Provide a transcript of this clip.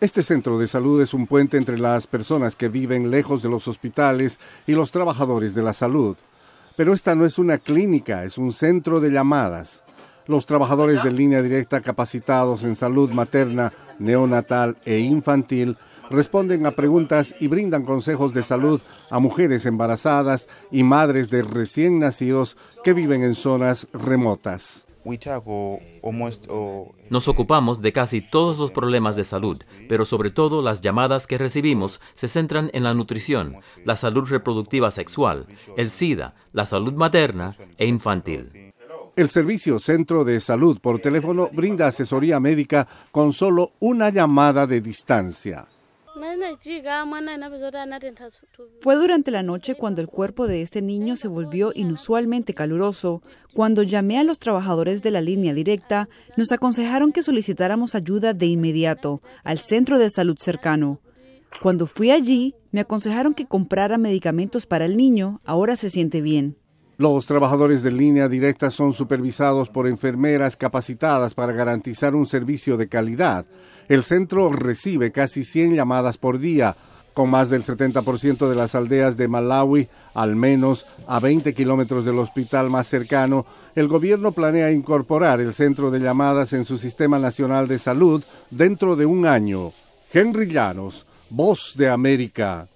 Este centro de salud es un puente entre las personas que viven lejos de los hospitales y los trabajadores de la salud. Pero esta no es una clínica, es un centro de llamadas. Los trabajadores de línea directa capacitados en salud materna, neonatal e infantil responden a preguntas y brindan consejos de salud a mujeres embarazadas y madres de recién nacidos que viven en zonas remotas. Eh, eh, Nos ocupamos de casi todos los problemas de salud, pero sobre todo las llamadas que recibimos se centran en la nutrición, la salud reproductiva sexual, el SIDA, la salud materna e infantil. El servicio Centro de Salud por eh, teléfono brinda asesoría médica con solo una llamada de distancia. Pues, Fue durante la noche cuando el cuerpo de este niño se volvió inusualmente caluroso. Cuando llamé a los trabajadores de la línea directa, nos aconsejaron que solicitáramos ayuda de inmediato al centro de salud cercano. Cuando fui allí, me aconsejaron que comprara medicamentos para el niño, ahora se siente bien. Los trabajadores de línea directa son supervisados por enfermeras capacitadas para garantizar un servicio de calidad. El centro recibe casi 100 llamadas por día, con más del 70% de las aldeas de Malawi, al menos a 20 kilómetros del hospital más cercano, el gobierno planea incorporar el centro de llamadas en su Sistema Nacional de Salud dentro de un año. Henry Llanos, Voz de América.